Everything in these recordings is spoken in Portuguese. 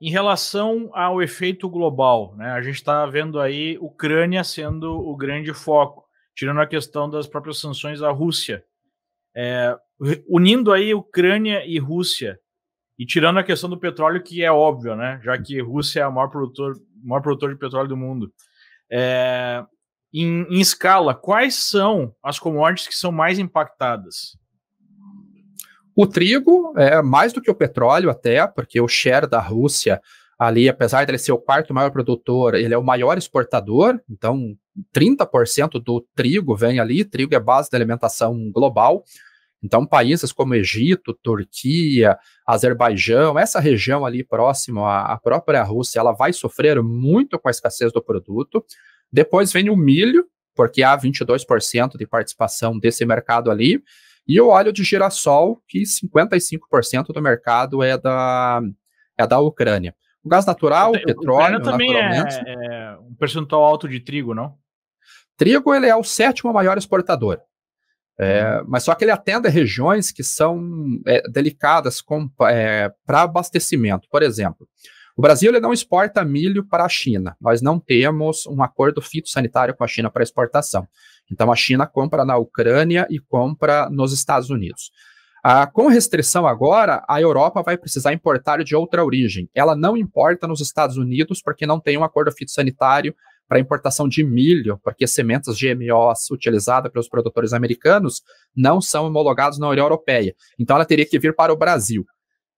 Em relação ao efeito global, né, a gente está vendo aí Ucrânia sendo o grande foco, tirando a questão das próprias sanções à Rússia. É, unindo aí Ucrânia e Rússia, e tirando a questão do petróleo, que é óbvio, né, já que Rússia é o maior produtor, maior produtor de petróleo do mundo. É, em, em escala, quais são as commodities que são mais impactadas? O trigo é mais do que o petróleo até, porque o share da Rússia ali, apesar dele ser o quarto maior produtor, ele é o maior exportador, então 30% do trigo vem ali, trigo é base da alimentação global. Então, países como Egito, Turquia, Azerbaijão, essa região ali próxima à própria Rússia, ela vai sofrer muito com a escassez do produto. Depois vem o milho, porque há 22% de participação desse mercado ali. E o óleo de girassol, que 55% do mercado é da, é da Ucrânia. O gás natural, o petróleo, o também é, naturalmente. É, é um percentual alto de trigo, não? Trigo ele é o sétimo maior exportador. É, hum. mas só que ele atende a regiões que são é, delicadas é, para abastecimento. Por exemplo, o Brasil ele não exporta milho para a China. Nós não temos um acordo fitossanitário com a China para exportação. Então a China compra na Ucrânia e compra nos Estados Unidos. Ah, com restrição agora, a Europa vai precisar importar de outra origem. Ela não importa nos Estados Unidos porque não tem um acordo fitossanitário para importação de milho, porque sementes GMOs utilizadas pelos produtores americanos não são homologadas na União Europeia. Então ela teria que vir para o Brasil.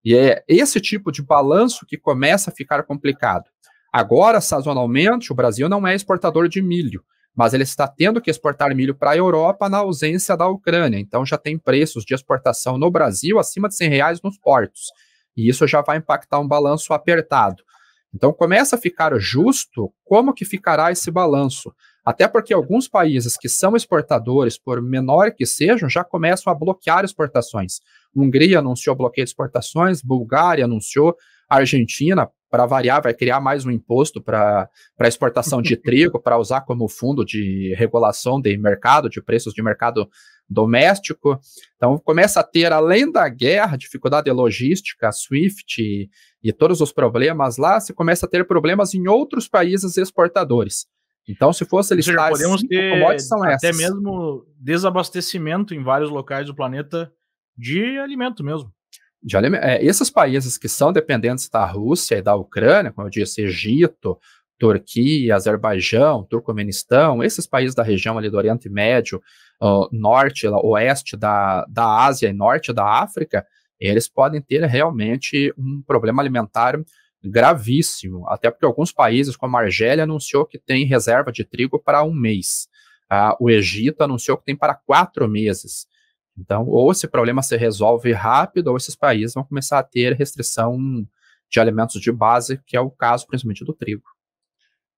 E é esse tipo de balanço que começa a ficar complicado. Agora, sazonalmente, o Brasil não é exportador de milho, mas ele está tendo que exportar milho para a Europa na ausência da Ucrânia. Então, já tem preços de exportação no Brasil acima de 100 reais nos portos. E isso já vai impactar um balanço apertado. Então, começa a ficar justo como que ficará esse balanço. Até porque alguns países que são exportadores, por menor que sejam, já começam a bloquear exportações. Hungria anunciou bloqueio de exportações, Bulgária anunciou, Argentina, para variar, vai criar mais um imposto para exportação de trigo, para usar como fundo de regulação de mercado, de preços de mercado doméstico. Então, começa a ter, além da guerra, dificuldade logística, SWIFT e, e todos os problemas lá, se começa a ter problemas em outros países exportadores. Então, se fosse listar seja, podemos ter até essas. mesmo desabastecimento em vários locais do planeta de alimento mesmo. De alimento. É, esses países que são dependentes da Rússia e da Ucrânia, como eu disse, Egito, Turquia, Azerbaijão, Turcomenistão, esses países da região ali do Oriente Médio, uh, norte, oeste da, da Ásia e norte da África, eles podem ter realmente um problema alimentar gravíssimo, até porque alguns países, como a Argélia, anunciou que tem reserva de trigo para um mês. Ah, o Egito anunciou que tem para quatro meses. Então, ou esse problema se resolve rápido, ou esses países vão começar a ter restrição de alimentos de base, que é o caso principalmente do trigo.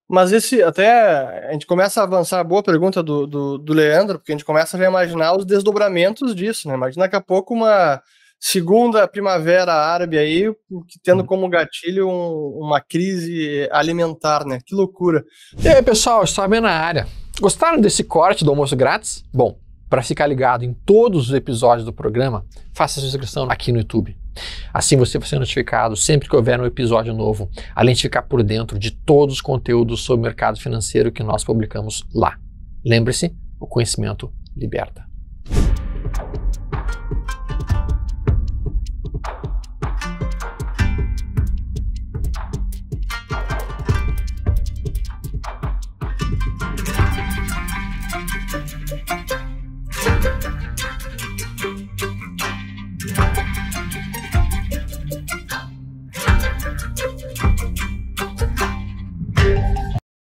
Mas esse, até a gente começa a avançar, boa pergunta do, do, do Leandro, porque a gente começa a imaginar os desdobramentos disso, né? Imagina daqui a pouco uma, Segunda primavera árabe aí, tendo hum. como gatilho um, uma crise alimentar, né? Que loucura. E aí, pessoal, está bem na área. Gostaram desse corte do almoço grátis? Bom, para ficar ligado em todos os episódios do programa, faça sua inscrição aqui no YouTube. Assim você vai ser notificado sempre que houver um episódio novo, além de ficar por dentro de todos os conteúdos sobre o mercado financeiro que nós publicamos lá. Lembre-se, o conhecimento liberta.